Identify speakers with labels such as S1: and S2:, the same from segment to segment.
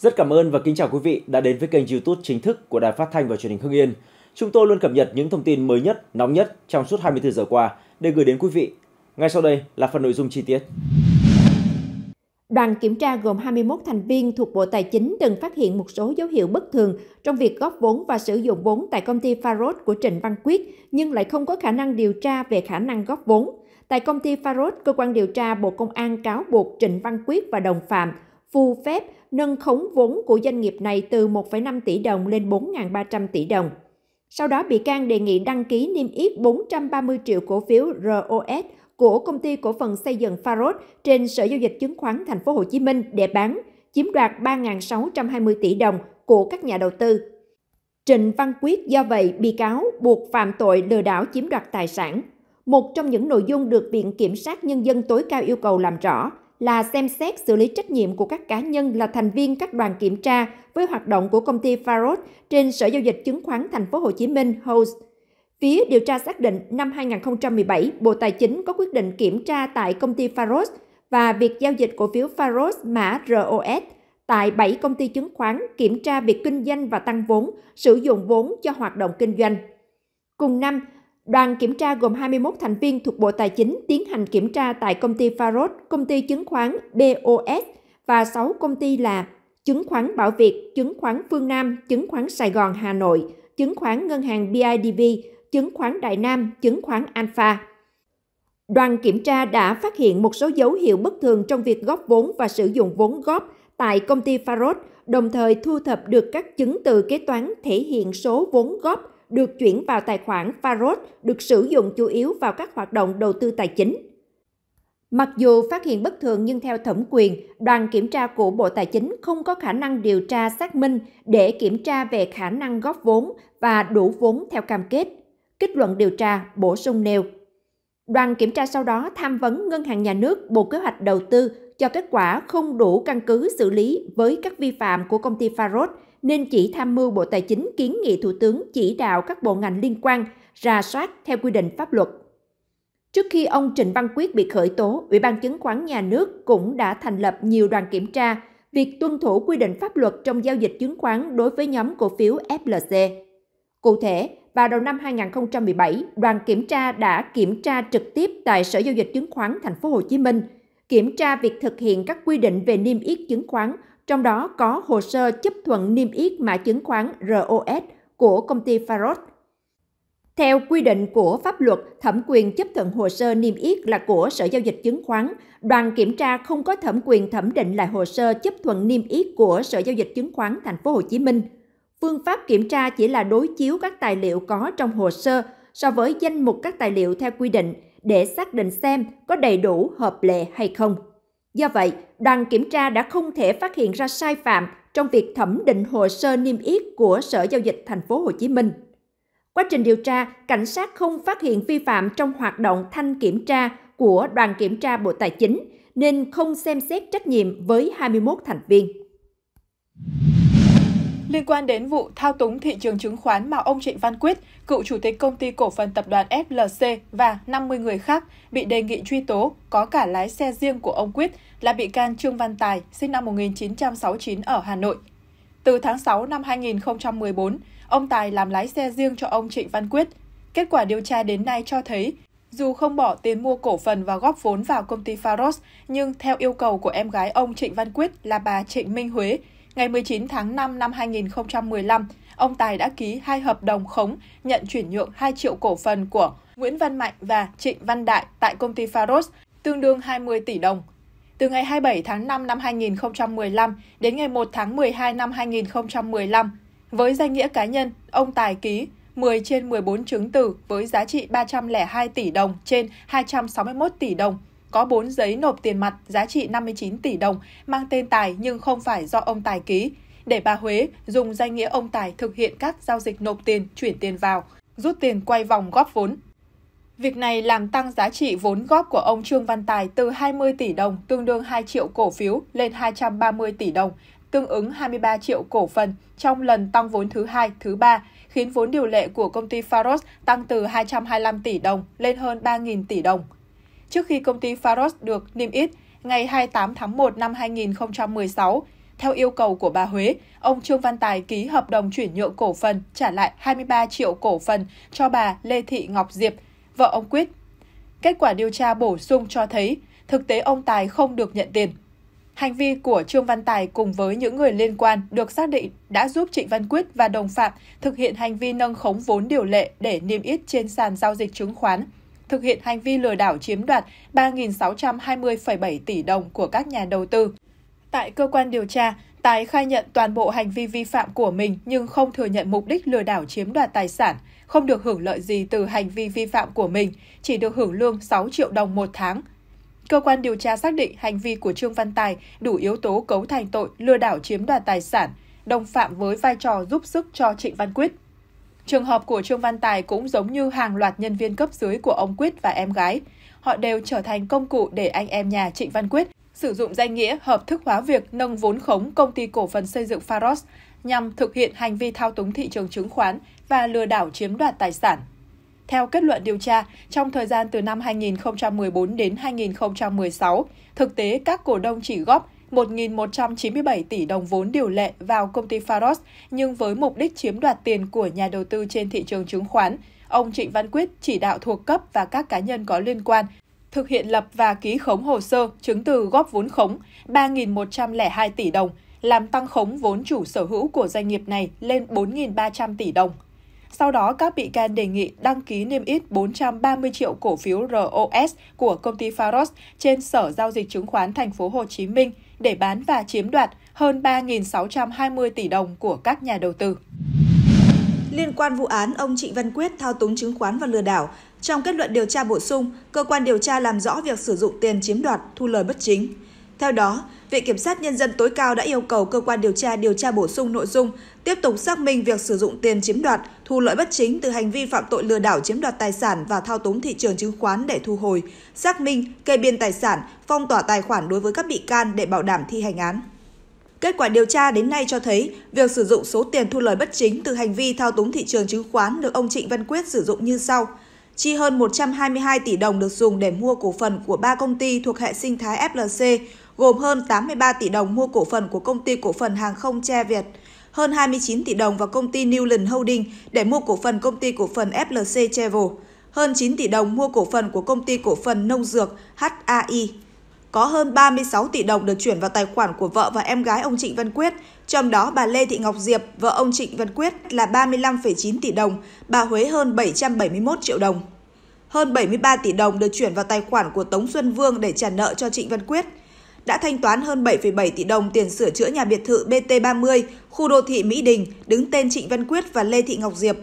S1: Rất cảm ơn và kính chào quý vị đã đến với kênh YouTube chính thức của Đài Phát thanh và Truyền hình Hưng Yên. Chúng tôi luôn cập nhật những thông tin mới nhất, nóng nhất trong suốt 24 giờ qua để gửi đến quý vị. Ngay sau đây là phần nội dung chi tiết.
S2: Đoàn kiểm tra gồm 21 thành viên thuộc Bộ Tài chính từng phát hiện một số dấu hiệu bất thường trong việc góp vốn và sử dụng vốn tại công ty Faros của Trịnh Văn Quyết, nhưng lại không có khả năng điều tra về khả năng góp vốn. Tại công ty Faros. cơ quan điều tra Bộ Công an cáo buộc Trịnh Văn Quyết và đồng phạm phù phép nâng khống vốn của doanh nghiệp này từ 1,5 tỷ đồng lên 4.300 tỷ đồng. Sau đó, bị can đề nghị đăng ký niêm yết 430 triệu cổ phiếu ROS của công ty cổ phần xây dựng Faros trên Sở Giao dịch Chứng khoán Thành phố Hồ Chí Minh để bán, chiếm đoạt 3.620 tỷ đồng của các nhà đầu tư. Trịnh Văn Quyết do vậy bị cáo buộc phạm tội lừa đảo chiếm đoạt tài sản. Một trong những nội dung được Viện Kiểm sát Nhân dân tối cao yêu cầu làm rõ là xem xét xử lý trách nhiệm của các cá nhân là thành viên các đoàn kiểm tra với hoạt động của công ty Faros trên Sở Giao dịch Chứng khoán Thành phố Hồ Chí Minh (HOSE). Phía điều tra xác định năm 2017, Bộ Tài chính có quyết định kiểm tra tại công ty Faros và việc giao dịch cổ phiếu Faros mã ROS tại 7 công ty chứng khoán kiểm tra việc kinh doanh và tăng vốn, sử dụng vốn cho hoạt động kinh doanh. Cùng năm, Đoàn kiểm tra gồm 21 thành viên thuộc Bộ Tài chính tiến hành kiểm tra tại công ty Faros, công ty chứng khoán BOS và 6 công ty là chứng khoán Bảo Việt, chứng khoán Phương Nam, chứng khoán Sài Gòn Hà Nội, chứng khoán Ngân hàng BIDV, chứng khoán Đại Nam, chứng khoán Alpha. Đoàn kiểm tra đã phát hiện một số dấu hiệu bất thường trong việc góp vốn và sử dụng vốn góp tại công ty Faros, đồng thời thu thập được các chứng từ kế toán thể hiện số vốn góp được chuyển vào tài khoản Faros được sử dụng chủ yếu vào các hoạt động đầu tư tài chính. Mặc dù phát hiện bất thường nhưng theo thẩm quyền, đoàn kiểm tra của Bộ Tài chính không có khả năng điều tra xác minh để kiểm tra về khả năng góp vốn và đủ vốn theo cam kết. Kết luận điều tra bổ sung nêu. Đoàn kiểm tra sau đó tham vấn Ngân hàng Nhà nước Bộ Kế hoạch Đầu tư cho kết quả không đủ căn cứ xử lý với các vi phạm của công ty Faros – nên chỉ tham mưu Bộ Tài chính kiến nghị Thủ tướng chỉ đạo các bộ ngành liên quan ra soát theo quy định pháp luật. Trước khi ông Trịnh Văn Quyết bị khởi tố, Ủy ban Chứng khoán Nhà nước cũng đã thành lập nhiều đoàn kiểm tra việc tuân thủ quy định pháp luật trong giao dịch chứng khoán đối với nhóm cổ phiếu FLC. Cụ thể, vào đầu năm 2017, đoàn kiểm tra đã kiểm tra trực tiếp tại Sở Giao dịch Chứng khoán Thành phố Hồ Chí Minh, kiểm tra việc thực hiện các quy định về niêm yết chứng khoán trong đó có hồ sơ chấp thuận niêm yết mã chứng khoán ROS của công ty Faros Theo quy định của pháp luật, thẩm quyền chấp thuận hồ sơ niêm yết là của Sở Giao dịch Chứng khoán. Đoàn kiểm tra không có thẩm quyền thẩm định lại hồ sơ chấp thuận niêm yết của Sở Giao dịch Chứng khoán Thành phố Hồ Chí Minh. Phương pháp kiểm tra chỉ là đối chiếu các tài liệu có trong hồ sơ so với danh mục các tài liệu theo quy định để xác định xem có đầy đủ hợp lệ hay không. Do vậy, đoàn kiểm tra đã không thể phát hiện ra sai phạm trong việc thẩm định hồ sơ niêm yết của Sở Giao dịch Thành phố Hồ Chí Minh. Quá trình điều tra, cảnh sát không phát hiện vi phạm trong hoạt động thanh kiểm tra của đoàn kiểm tra Bộ Tài chính nên không xem xét trách nhiệm với 21 thành viên.
S1: Liên quan đến vụ thao túng thị trường chứng khoán mà ông Trịnh Văn Quyết, cựu chủ tịch công ty cổ phần tập đoàn FLC và 50 người khác bị đề nghị truy tố, có cả lái xe riêng của ông Quyết là bị can Trương Văn Tài, sinh năm 1969 ở Hà Nội. Từ tháng 6 năm 2014, ông Tài làm lái xe riêng cho ông Trịnh Văn Quyết. Kết quả điều tra đến nay cho thấy, dù không bỏ tiền mua cổ phần và góp vốn vào công ty Faros, nhưng theo yêu cầu của em gái ông Trịnh Văn Quyết là bà Trịnh Minh Huế, ngày 19 tháng 5 năm 2015, ông Tài đã ký hai hợp đồng khống nhận chuyển nhượng 2 triệu cổ phần của Nguyễn Văn Mạnh và Trịnh Văn Đại tại công ty Faros, tương đương 20 tỷ đồng. Từ ngày 27 tháng 5 năm 2015 đến ngày 1 tháng 12 năm 2015, với danh nghĩa cá nhân, ông Tài ký 10 trên 14 chứng từ với giá trị 302 tỷ đồng trên 261 tỷ đồng – có 4 giấy nộp tiền mặt giá trị 59 tỷ đồng mang tên Tài nhưng không phải do ông Tài ký, để bà Huế dùng danh nghĩa ông Tài thực hiện các giao dịch nộp tiền, chuyển tiền vào, rút tiền quay vòng góp vốn. Việc này làm tăng giá trị vốn góp của ông Trương Văn Tài từ 20 tỷ đồng, tương đương 2 triệu cổ phiếu, lên 230 tỷ đồng, tương ứng 23 triệu cổ phần trong lần tăng vốn thứ hai, thứ ba, khiến vốn điều lệ của công ty Faros tăng từ 225 tỷ đồng lên hơn 3.000 tỷ đồng trước khi công ty Faros được niêm yết ngày 28 tháng 1 năm 2016. Theo yêu cầu của bà Huế, ông Trương Văn Tài ký hợp đồng chuyển nhượng cổ phần trả lại 23 triệu cổ phần cho bà Lê Thị Ngọc Diệp, vợ ông Quyết. Kết quả điều tra bổ sung cho thấy, thực tế ông Tài không được nhận tiền. Hành vi của Trương Văn Tài cùng với những người liên quan được xác định đã giúp Trịnh Văn Quyết và đồng phạm thực hiện hành vi nâng khống vốn điều lệ để niêm yết trên sàn giao dịch chứng khoán thực hiện hành vi lừa đảo chiếm đoạt 3.620,7 tỷ đồng của các nhà đầu tư. Tại cơ quan điều tra, Tài khai nhận toàn bộ hành vi vi phạm của mình nhưng không thừa nhận mục đích lừa đảo chiếm đoạt tài sản, không được hưởng lợi gì từ hành vi vi phạm của mình, chỉ được hưởng lương 6 triệu đồng một tháng. Cơ quan điều tra xác định hành vi của Trương Văn Tài đủ yếu tố cấu thành tội lừa đảo chiếm đoạt tài sản, đồng phạm với vai trò giúp sức cho Trịnh Văn Quyết. Trường hợp của Trương Văn Tài cũng giống như hàng loạt nhân viên cấp dưới của ông Quyết và em gái. Họ đều trở thành công cụ để anh em nhà Trịnh Văn Quyết sử dụng danh nghĩa hợp thức hóa việc nâng vốn khống công ty cổ phần xây dựng Faros nhằm thực hiện hành vi thao túng thị trường chứng khoán và lừa đảo chiếm đoạt tài sản. Theo kết luận điều tra, trong thời gian từ năm 2014 đến 2016, thực tế các cổ đông chỉ góp 1.197 tỷ đồng vốn điều lệ vào công ty Faros, nhưng với mục đích chiếm đoạt tiền của nhà đầu tư trên thị trường chứng khoán, ông Trịnh Văn Quyết chỉ đạo thuộc cấp và các cá nhân có liên quan thực hiện lập và ký khống hồ sơ chứng từ góp vốn khống 3.102 tỷ đồng, làm tăng khống vốn chủ sở hữu của doanh nghiệp này lên 4.300 tỷ đồng. Sau đó, các bị can đề nghị đăng ký niêm yết 430 triệu cổ phiếu ROS của công ty Faros trên Sở Giao dịch Chứng khoán Thành phố Hồ Chí Minh – để bán và chiếm đoạt hơn 3.620 tỷ đồng
S3: của các nhà đầu tư. Liên quan vụ án ông Trịnh Văn Quyết thao túng chứng khoán và lừa đảo, trong kết luận điều tra bổ sung, cơ quan điều tra làm rõ việc sử dụng tiền chiếm đoạt, thu lời bất chính. Theo đó, Viện Kiểm sát Nhân dân tối cao đã yêu cầu cơ quan điều tra điều tra bổ sung nội dung, tiếp tục xác minh việc sử dụng tiền chiếm đoạt, thu lợi bất chính từ hành vi phạm tội lừa đảo chiếm đoạt tài sản và thao túng thị trường chứng khoán để thu hồi, xác minh, kê biên tài sản, phong tỏa tài khoản đối với các bị can để bảo đảm thi hành án. Kết quả điều tra đến nay cho thấy, việc sử dụng số tiền thu lợi bất chính từ hành vi thao túng thị trường chứng khoán được ông Trịnh Văn Quyết sử dụng như sau – chi hơn 122 tỷ đồng được dùng để mua cổ phần của ba công ty thuộc hệ sinh thái FLC, gồm hơn 83 tỷ đồng mua cổ phần của công ty cổ phần hàng không che Việt, hơn 29 tỷ đồng vào công ty Newland Holding để mua cổ phần công ty cổ phần FLC Travel, hơn 9 tỷ đồng mua cổ phần của công ty cổ phần nông dược HAI. Có hơn 36 tỷ đồng được chuyển vào tài khoản của vợ và em gái ông Trịnh Văn Quyết, trong đó bà Lê Thị Ngọc Diệp, vợ ông Trịnh Văn Quyết là 35,9 tỷ đồng, bà Huế hơn 771 triệu đồng. Hơn 73 tỷ đồng được chuyển vào tài khoản của Tống Xuân Vương để trả nợ cho Trịnh Văn Quyết đã thanh toán hơn 7,7 tỷ đồng tiền sửa chữa nhà biệt thự BT30, khu đô thị Mỹ Đình, đứng tên Trịnh Văn Quyết và Lê Thị Ngọc Diệp.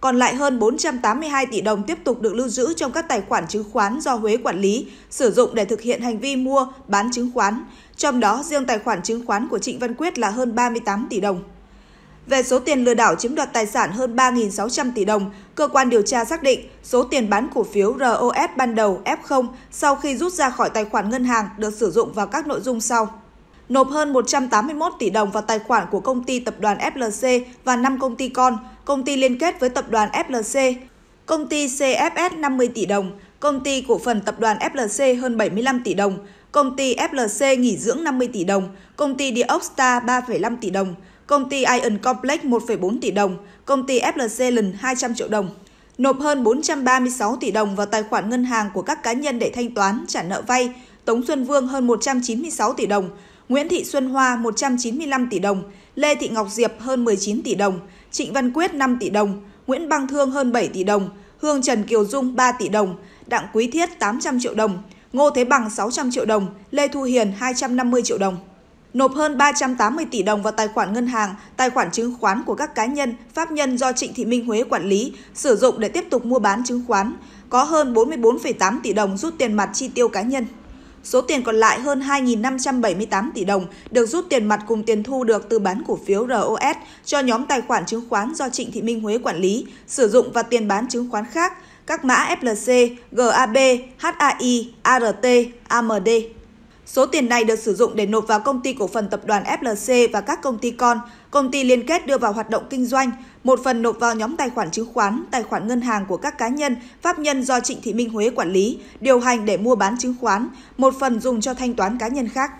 S3: Còn lại hơn 482 tỷ đồng tiếp tục được lưu giữ trong các tài khoản chứng khoán do Huế quản lý, sử dụng để thực hiện hành vi mua, bán chứng khoán. Trong đó, riêng tài khoản chứng khoán của Trịnh Văn Quyết là hơn 38 tỷ đồng. Về số tiền lừa đảo chiếm đoạt tài sản hơn 3.600 tỷ đồng, cơ quan điều tra xác định số tiền bán cổ phiếu ROS ban đầu F0 sau khi rút ra khỏi tài khoản ngân hàng được sử dụng vào các nội dung sau. Nộp hơn 181 tỷ đồng vào tài khoản của công ty tập đoàn FLC và 5 công ty con, công ty liên kết với tập đoàn FLC, công ty CFS 50 tỷ đồng, công ty cổ phần tập đoàn FLC hơn 75 tỷ đồng, công ty FLC nghỉ dưỡng 50 tỷ đồng, công ty Dioxstar 3,5 tỷ đồng, công ty Iron Complex 1,4 tỷ đồng, công ty FLC lần 200 triệu đồng, nộp hơn 436 tỷ đồng vào tài khoản ngân hàng của các cá nhân để thanh toán, trả nợ vay, Tống Xuân Vương hơn 196 tỷ đồng, Nguyễn Thị Xuân Hoa 195 tỷ đồng, Lê Thị Ngọc Diệp hơn 19 tỷ đồng, Trịnh Văn Quyết 5 tỷ đồng, Nguyễn Băng Thương hơn 7 tỷ đồng, Hương Trần Kiều Dung 3 tỷ đồng, Đặng Quý Thiết 800 triệu đồng, Ngô Thế Bằng 600 triệu đồng, Lê Thu Hiền 250 triệu đồng nộp hơn 380 tỷ đồng vào tài khoản ngân hàng, tài khoản chứng khoán của các cá nhân, pháp nhân do Trịnh Thị Minh Huế quản lý, sử dụng để tiếp tục mua bán chứng khoán, có hơn 44,8 tỷ đồng rút tiền mặt chi tiêu cá nhân. Số tiền còn lại hơn 2.578 tỷ đồng được rút tiền mặt cùng tiền thu được từ bán cổ phiếu ROS cho nhóm tài khoản chứng khoán do Trịnh Thị Minh Huế quản lý, sử dụng và tiền bán chứng khoán khác, các mã FLC, GAB, HAI, ART, AMD. Số tiền này được sử dụng để nộp vào công ty cổ phần tập đoàn FLC và các công ty con, công ty liên kết đưa vào hoạt động kinh doanh, một phần nộp vào nhóm tài khoản chứng khoán, tài khoản ngân hàng của các cá nhân, pháp nhân do Trịnh Thị Minh Huế quản lý, điều hành để mua bán chứng khoán, một phần dùng cho thanh toán cá nhân khác.